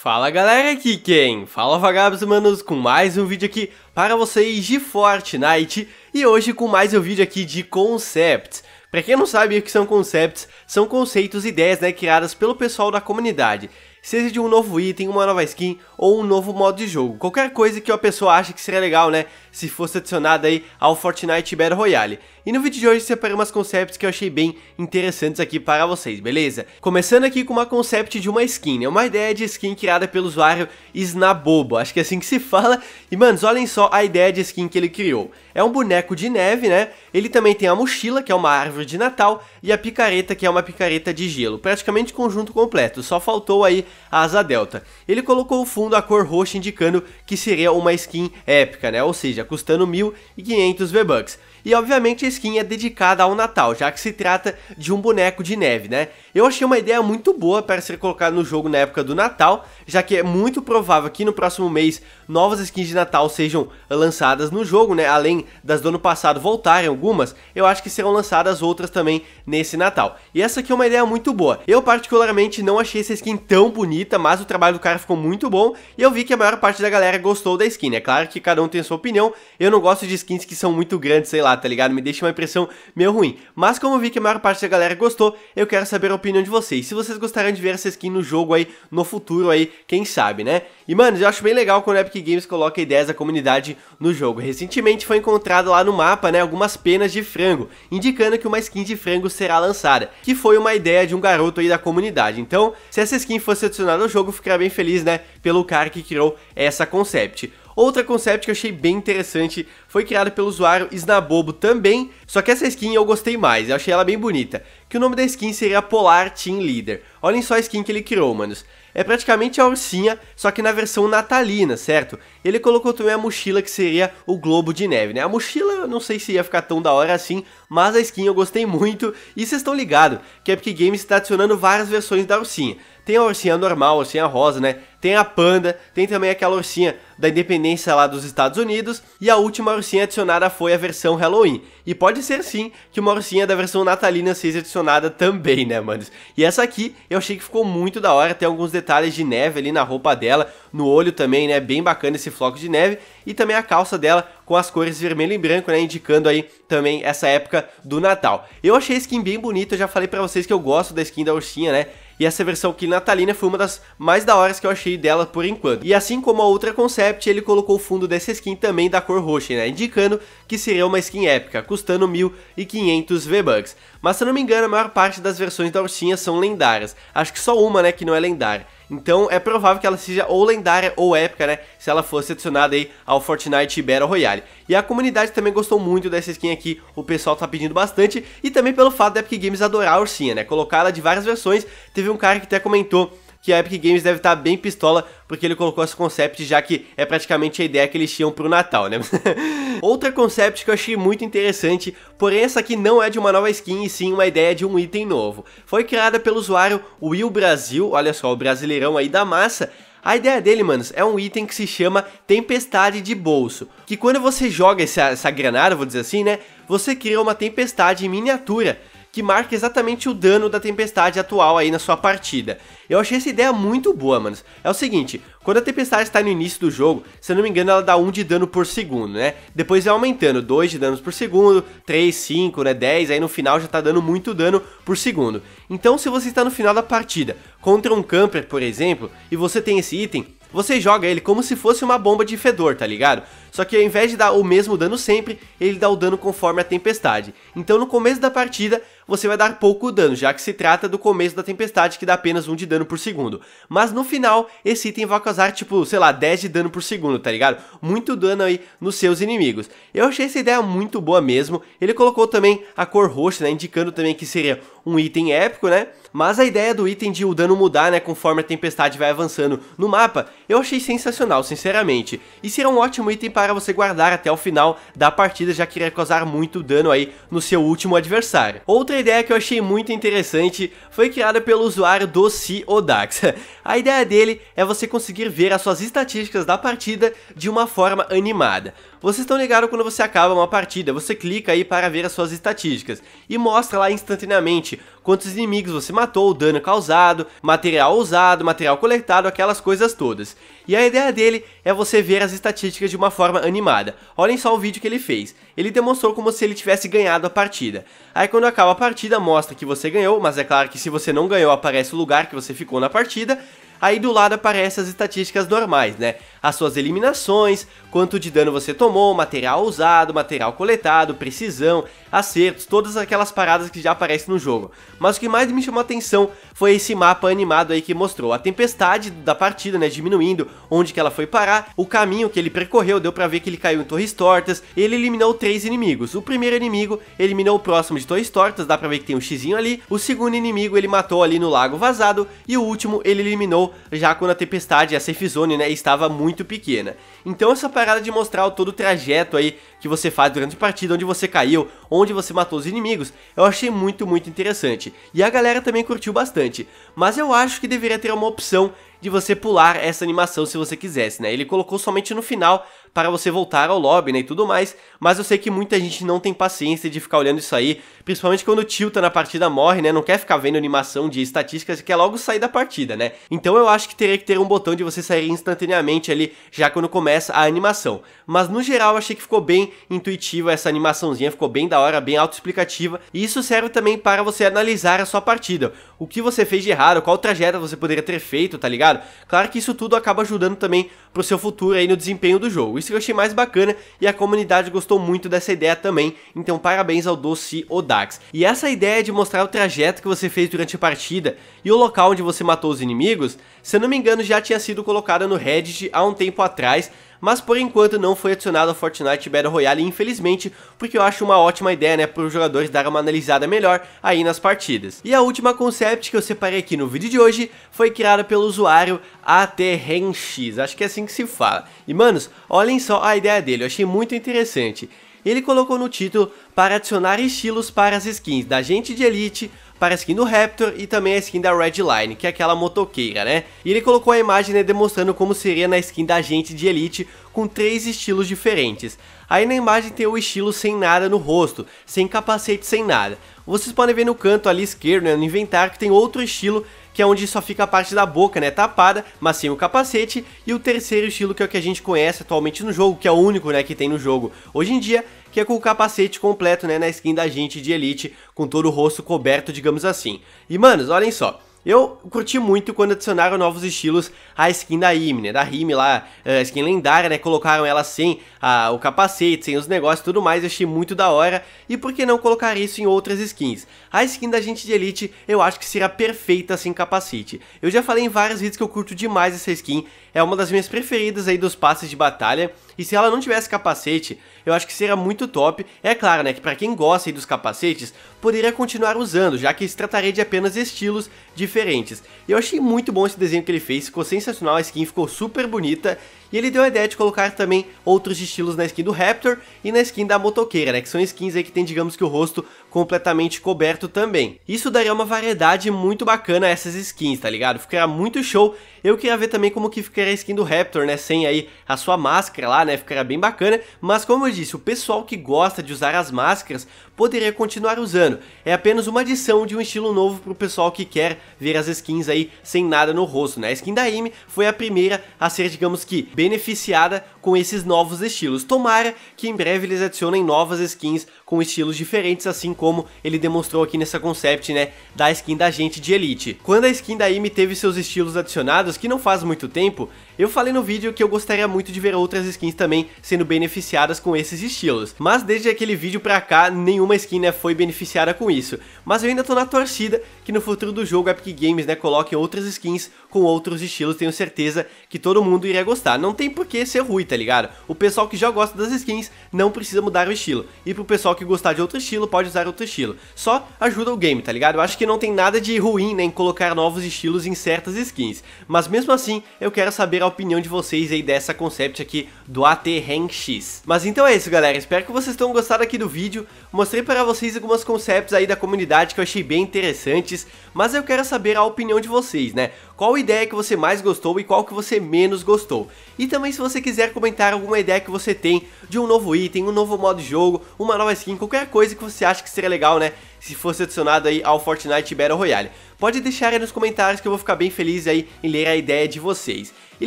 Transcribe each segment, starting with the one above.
Fala galera, aqui quem? Fala vagabos manos com mais um vídeo aqui para vocês de Fortnite e hoje com mais um vídeo aqui de Concepts. Pra quem não sabe o que são Concepts, são conceitos e ideias né, criadas pelo pessoal da comunidade, seja de um novo item, uma nova skin ou um novo modo de jogo, qualquer coisa que a pessoa acha que seria legal né, se fosse adicionada aí ao Fortnite Battle Royale. E no vídeo de hoje separei umas concepts que eu achei bem interessantes aqui para vocês, beleza? Começando aqui com uma concept de uma skin, né? Uma ideia de skin criada pelo usuário Snabobo, acho que é assim que se fala. E, manos, olhem só a ideia de skin que ele criou. É um boneco de neve, né? Ele também tem a mochila, que é uma árvore de Natal, e a picareta, que é uma picareta de gelo. Praticamente conjunto completo, só faltou aí a asa delta. Ele colocou o fundo a cor roxa, indicando que seria uma skin épica, né? Ou seja, Stadia, custando 1.500 V-Bucks. E obviamente a skin é dedicada ao Natal, já que se trata de um boneco de neve, né? Eu achei uma ideia muito boa para ser colocada no jogo na época do Natal, já que é muito provável que no próximo mês novas skins de Natal sejam lançadas no jogo, né? Além das do ano passado voltarem algumas, eu acho que serão lançadas outras também nesse Natal. E essa aqui é uma ideia muito boa. Eu particularmente não achei essa skin tão bonita, mas o trabalho do cara ficou muito bom e eu vi que a maior parte da galera gostou da skin. É claro que cada um tem sua opinião, eu não gosto de skins que são muito grandes, sei lá, lá, tá ligado? Me deixa uma impressão meio ruim. Mas como eu vi que a maior parte da galera gostou, eu quero saber a opinião de vocês. Se vocês gostariam de ver essa skin no jogo aí, no futuro aí, quem sabe, né? E mano, eu acho bem legal quando a Epic Games coloca ideias da comunidade no jogo. Recentemente foi encontrado lá no mapa, né, algumas penas de frango, indicando que uma skin de frango será lançada, que foi uma ideia de um garoto aí da comunidade. Então, se essa skin fosse adicionada ao jogo, eu ficaria bem feliz, né, pelo cara que criou essa concept. Outra concept que eu achei bem interessante foi criada pelo usuário Snabobo também, só que essa skin eu gostei mais, eu achei ela bem bonita, que o nome da skin seria Polar Team Leader. Olhem só a skin que ele criou, manos. É praticamente a ursinha, só que na versão natalina, certo? Ele colocou também a mochila que seria o globo de neve, né? A mochila não sei se ia ficar tão da hora assim, mas a skin eu gostei muito. E vocês estão ligados que a Epic Games está adicionando várias versões da ursinha. Tem a ursinha normal, a ursinha rosa, né? Tem a panda, tem também aquela ursinha da independência lá dos Estados Unidos. E a última ursinha adicionada foi a versão Halloween. E pode ser sim que uma ursinha da versão natalina seja adicionada também, né, manos? E essa aqui eu achei que ficou muito da hora. Tem alguns detalhes de neve ali na roupa dela, no olho também, né? Bem bacana esse floco de neve. E também a calça dela com as cores vermelho e branco, né? Indicando aí também essa época do Natal. Eu achei a skin bem bonita, eu já falei pra vocês que eu gosto da skin da ursinha, né? E essa versão aqui natalina foi uma das mais da horas que eu achei dela por enquanto. E assim como a outra concept, ele colocou o fundo dessa skin também da cor roxa, né? Indicando que seria uma skin épica, custando 1.500 V-Bucks. Mas se eu não me engano, a maior parte das versões da Ursinha são lendárias. Acho que só uma, né, que não é lendária. Então é provável que ela seja ou lendária ou épica, né? Se ela fosse adicionada aí ao Fortnite Battle Royale. E a comunidade também gostou muito dessa skin aqui, o pessoal tá pedindo bastante. E também pelo fato da Epic Games adorar a ursinha, né? Colocá-la de várias versões. Teve um cara que até comentou que a Epic Games deve estar bem pistola porque ele colocou esse concept, já que é praticamente a ideia que eles tinham pro Natal, né? Outra concept que eu achei muito interessante, porém essa aqui não é de uma nova skin e sim uma ideia de um item novo. Foi criada pelo usuário Will Brasil, olha só, o brasileirão aí da massa, a ideia dele, manos, é um item que se chama Tempestade de Bolso, que quando você joga essa, essa granada, vou dizer assim, né, você cria uma tempestade em miniatura, que marca exatamente o dano da tempestade atual aí na sua partida. Eu achei essa ideia muito boa, manos. É o seguinte, quando a tempestade está no início do jogo, se eu não me engano ela dá 1 de dano por segundo, né? Depois vai é aumentando, 2 de danos por segundo, 3, 5, né, 10, aí no final já está dando muito dano por segundo. Então se você está no final da partida contra um camper, por exemplo, e você tem esse item, você joga ele como se fosse uma bomba de fedor, tá ligado? Só que ao invés de dar o mesmo dano sempre, ele dá o dano conforme a tempestade. Então no começo da partida, você vai dar pouco dano, já que se trata do começo da tempestade que dá apenas 1 de dano por segundo. Mas no final, esse item vai causar tipo, sei lá, 10 de dano por segundo, tá ligado? Muito dano aí nos seus inimigos. Eu achei essa ideia muito boa mesmo. Ele colocou também a cor roxa, né, indicando também que seria um item épico, né? Mas a ideia do item de o dano mudar, né, conforme a tempestade vai avançando no mapa, eu achei sensacional, sinceramente. E será um ótimo item para você guardar até o final da partida, já que iria causar muito dano aí no seu último adversário. Outra ideia que eu achei muito interessante foi criada pelo usuário do Si Odax. A ideia dele é você conseguir ver as suas estatísticas da partida de uma forma animada. Vocês estão ligados quando você acaba uma partida, você clica aí para ver as suas estatísticas e mostra lá instantaneamente quantos inimigos você matou, o dano causado, material usado, material coletado, aquelas coisas todas. E a ideia dele é você ver as estatísticas de uma forma animada. Olhem só o vídeo que ele fez. Ele demonstrou como se ele tivesse ganhado a partida. Aí quando acaba a partida mostra que você ganhou, mas é claro que se você não ganhou aparece o lugar que você ficou na partida Aí do lado aparecem as estatísticas normais, né? As suas eliminações, quanto de dano você tomou, material usado, material coletado, precisão, acertos, todas aquelas paradas que já aparecem no jogo. Mas o que mais me chamou a atenção foi esse mapa animado aí que mostrou a tempestade da partida, né, diminuindo, onde que ela foi parar, o caminho que ele percorreu, deu pra ver que ele caiu em torres tortas, ele eliminou três inimigos. O primeiro inimigo eliminou o próximo de torres tortas, dá pra ver que tem um xizinho ali, o segundo inimigo ele matou ali no lago vazado, e o último ele eliminou já quando a tempestade, a safe zone, né, estava muito pequena. Então essa parada de mostrar todo o trajeto aí que você faz durante a partida, onde você caiu, onde onde você matou os inimigos, eu achei muito, muito interessante. E a galera também curtiu bastante, mas eu acho que deveria ter uma opção de você pular essa animação se você quisesse, né? Ele colocou somente no final para você voltar ao lobby, né, e tudo mais, mas eu sei que muita gente não tem paciência de ficar olhando isso aí, principalmente quando o tilta tá na partida morre, né, não quer ficar vendo animação de estatísticas e quer logo sair da partida, né? Então eu acho que teria que ter um botão de você sair instantaneamente ali, já quando começa a animação. Mas no geral eu achei que ficou bem intuitiva essa animaçãozinha, ficou bem da hora, bem autoexplicativa, e isso serve também para você analisar a sua partida, o que você fez de errado, qual trajeto você poderia ter feito, tá ligado? ligado? Claro que isso tudo acaba ajudando também pro seu futuro aí no desempenho do jogo. Isso que eu achei mais bacana e a comunidade gostou muito dessa ideia também, então parabéns ao Doce Odax. E essa ideia de mostrar o trajeto que você fez durante a partida e o local onde você matou os inimigos, se eu não me engano já tinha sido colocada no Reddit há um tempo atrás, mas por enquanto não foi adicionado ao Fortnite Battle Royale, infelizmente, porque eu acho uma ótima ideia, né, para os jogadores dar uma analisada melhor aí nas partidas. E a última concept que eu separei aqui no vídeo de hoje foi criada pelo usuário ATRenX, acho que é assim que se fala. E manos, olhem só a ideia dele, eu achei muito interessante. Ele colocou no título para adicionar estilos para as skins da gente de elite, para a skin do Raptor e também a skin da Redline, que é aquela motoqueira, né? E ele colocou a imagem né, demonstrando como seria na skin da agente de Elite, com três estilos diferentes. Aí na imagem tem o estilo sem nada no rosto, sem capacete, sem nada. Vocês podem ver no canto ali esquerdo, né, no inventário, que tem outro estilo que é onde só fica a parte da boca, né, tapada, mas sem o capacete, e o terceiro estilo que é o que a gente conhece atualmente no jogo, que é o único, né, que tem no jogo hoje em dia, que é com o capacete completo, né, na skin da gente de Elite, com todo o rosto coberto, digamos assim. E, manos, olhem só, eu curti muito quando adicionaram novos estilos à skin da Ymir, né? Da Rime lá, eh, a skin lendária, né? Colocaram ela sem a, ah, o capacete, sem os negócios e tudo mais, eu achei muito da hora. E por que não colocar isso em outras skins? A skin da gente de Elite eu acho que será perfeita sem capacete. Eu já falei em vários vídeos que eu curto demais essa skin, é uma das minhas preferidas aí dos passes de batalha. E se ela não tivesse capacete, eu acho que seria muito top. É claro, né, que pra quem gosta aí dos capacetes, poderia continuar usando, já que se trataria de apenas estilos diferentes. Eu achei muito bom esse desenho que ele fez, ficou sensacional, a skin ficou super bonita. E ele deu a ideia de colocar também outros estilos na skin do Raptor e na skin da motoqueira, né, que são skins aí que tem, digamos que o rosto completamente coberto também. Isso daria uma variedade muito bacana a essas skins, tá ligado? Ficaria muito show. Eu queria ver também como que ficaria a skin do Raptor, né? Sem aí a sua máscara lá, né? Ficaria bem bacana. Mas como eu disse, o pessoal que gosta de usar as máscaras poderia continuar usando. É apenas uma adição de um estilo novo pro pessoal que quer ver as skins aí sem nada no rosto, né? A skin da Amy foi a primeira a ser, digamos que, beneficiada com esses novos estilos. Tomara que em breve eles adicionem novas skins com estilos diferentes, assim como ele demonstrou aqui nessa concept, né, da skin da gente de Elite. Quando a skin da Amy teve seus estilos adicionados, que não faz muito tempo, eu falei no vídeo que eu gostaria muito de ver outras skins também sendo beneficiadas com esses estilos, mas desde aquele vídeo pra cá, nenhuma skin né, foi beneficiada com isso. Mas eu ainda tô na torcida que no futuro do jogo Epic Games né, coloque outras skins com outros estilos, tenho certeza que todo mundo iria gostar. Não tem por que ser ruim, tá ligado? O pessoal que já gosta das skins não precisa mudar o estilo, e pro pessoal que gostar de outro estilo, pode usar outro estilo. Só ajuda o game, tá ligado? Eu acho que não tem nada de ruim né, em colocar novos estilos em certas skins, mas mesmo assim eu quero saber opinião de vocês aí dessa concept aqui do AT Rank X. Mas então é isso galera, espero que vocês tenham gostado aqui do vídeo, mostrei para vocês algumas concepts aí da comunidade que eu achei bem interessantes, mas eu quero saber a opinião de vocês, né? Qual ideia que você mais gostou e qual que você menos gostou? E também se você quiser comentar alguma ideia que você tem de um novo item, um novo modo de jogo, uma nova skin, qualquer coisa que você acha que seria legal, né? Se fosse adicionado aí ao Fortnite Battle Royale pode deixar aí nos comentários que eu vou ficar bem feliz aí em ler a ideia de vocês. E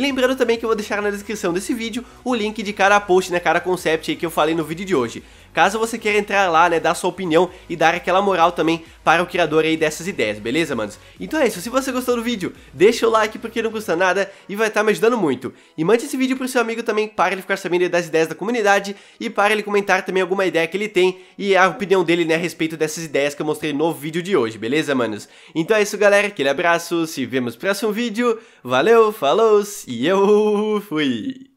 lembrando também que eu vou deixar na descrição desse vídeo o link de cada post, né, cada concept aí que eu falei no vídeo de hoje. Caso você queira entrar lá, né, dar sua opinião e dar aquela moral também para o criador aí dessas ideias, beleza, manos? Então é isso, se você gostou do vídeo, deixa o like porque não custa nada e vai estar tá me ajudando muito. E mande esse vídeo pro seu amigo também para ele ficar sabendo das ideias da comunidade e para ele comentar também alguma ideia que ele tem e a opinião dele, né, a respeito dessas ideias que eu mostrei no vídeo de hoje, beleza, manos? Então é isso, galera, aquele abraço, se vemos no próximo vídeo, valeu, falou e eu fui!